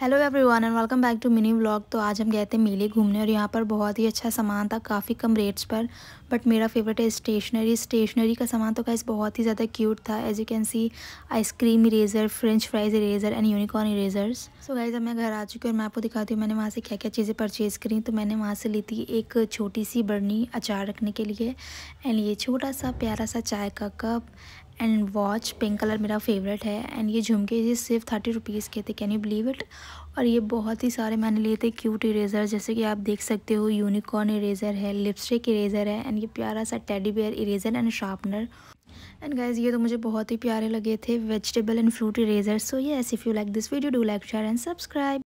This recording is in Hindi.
hello everyone and welcome back to mini vlog तो आज हम गए थे मेले घूमने और यहाँ पर बहुत ही अच्छा सामान था काफ़ी कम रेट्स पर बट मेरा फेवरेट है स्टेशनरी स्टेशनरी का सामान तो कैसे बहुत ही ज़्यादा क्यूट था as you can see ice cream eraser french fries eraser and unicorn erasers so guys अब मैं घर आ चुकी हूँ और मैं आपको दिखाती हूँ मैंने वहाँ से क्या क्या चीज़ें परचेज करी तो मैंने वहाँ से ली थी एक छोटी सी बर्नी अचार रखने के लिए एंड ये छोटा सा प्यारा सा चाय का cup and watch pink colour मेरा फेवरेट है एंड ये झुमके ये सिर्फ थर्टी रुपीज़ के थे कैन यू बिलीव इट और ये बहुत ही सारे मैंने लिए थे क्यूट इरेज़र जैसे कि आप देख सकते हो यूनिकॉर्न इरेज़र है लिपस्टिक इरेज़र है एंड ये प्यारा सा teddy bear eraser and sharpener and guys ये तो मुझे बहुत ही प्यारे लगे थे vegetable and fruit eraser so yes if you like this video do like share and subscribe